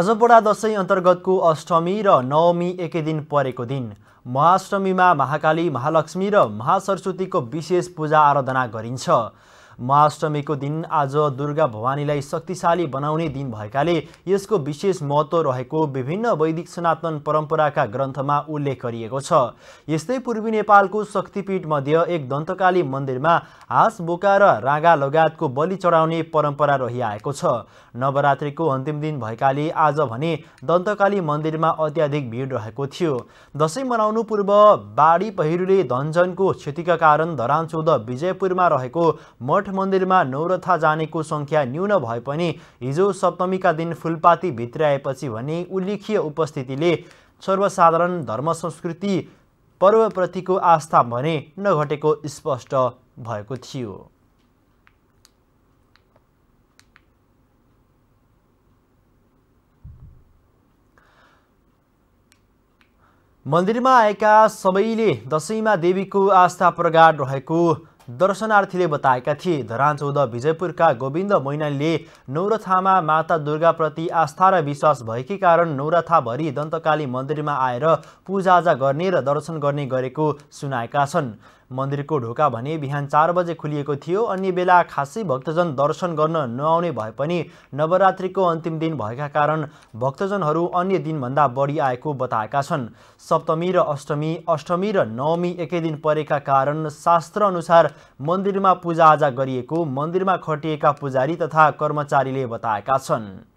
बडा दसैँ अन्तर्गतको अष्टमी र नवमी एकै दिन परेको दिन महाअष्टमीमा महाकाली महालक्ष्मी र महासरस्वतीको विशेष पूजा आराधना गरिन्छ महाअष्टमीको दिन आज दुर्गा भवानीलाई शक्तिशाली बनाउने दिन भएकाले यसको विशेष महत्त्व रहेको विभिन्न वैदिक सनातन परम्पराका ग्रन्थमा उल्लेख गरिएको छ यस्तै पूर्वी नेपालको शक्तिपीठ मध्य एक दन्तकाली मन्दिरमा हाँस बोका र राँगा लगायतको बलि चढाउने परम्परा रहिआएको छ नवरात्रिको अन्तिम दिन भएकाले आज भने दन्तकाली मन्दिरमा अत्याधिक भिड रहेको थियो दसैँ मनाउनु पूर्व बाढी पहिरोले धनजनको क्षतिका कारण धरानचोद विजयपुरमा रहेको मठ मठ मन्दिरमा नौरथा जानेको संख्या न्यून भए पनि हिजो सप्तमीका दिन फुलपाती भित्राएपछि भने उल्लेखीय उपस्थितिले सर्वसाधारण धर्म संस्कृति पर्वप्रतिको आस्था भने नघटेको स्पष्ट भएको थियो मन्दिरमा आएका सबैले दसैँमा देवीको आस्था प्रगाड रहेको दर्शनार्थीले बताएका थिए चौध विजयपुरका गोविन्द मैनालीले नौरथामा माता दुर्गाप्रति आस्था र विश्वास भएकै कारण नौरथाभरि दन्तकाली मन्दिरमा आएर पूजाआजा गर्ने र दर्शन गर्ने गरेको सुनाएका छन् मन्दिरको ढोका भने बिहान चार बजे खुलिएको थियो अन्य बेला खासै भक्तजन दर्शन गर्न नआउने भए पनि नवरात्रिको अन्तिम दिन भएका कारण भक्तजनहरू अन्य दिनभन्दा बढी आएको बताएका छन् सप्तमी र अष्टमी अष्टमी र नवमी एकै दिन परेका कारण शास्त्रअनुसार मन्दिरमा पूजाआजा गरिएको मन्दिरमा खटिएका पुजारी तथा कर्मचारीले बताएका छन्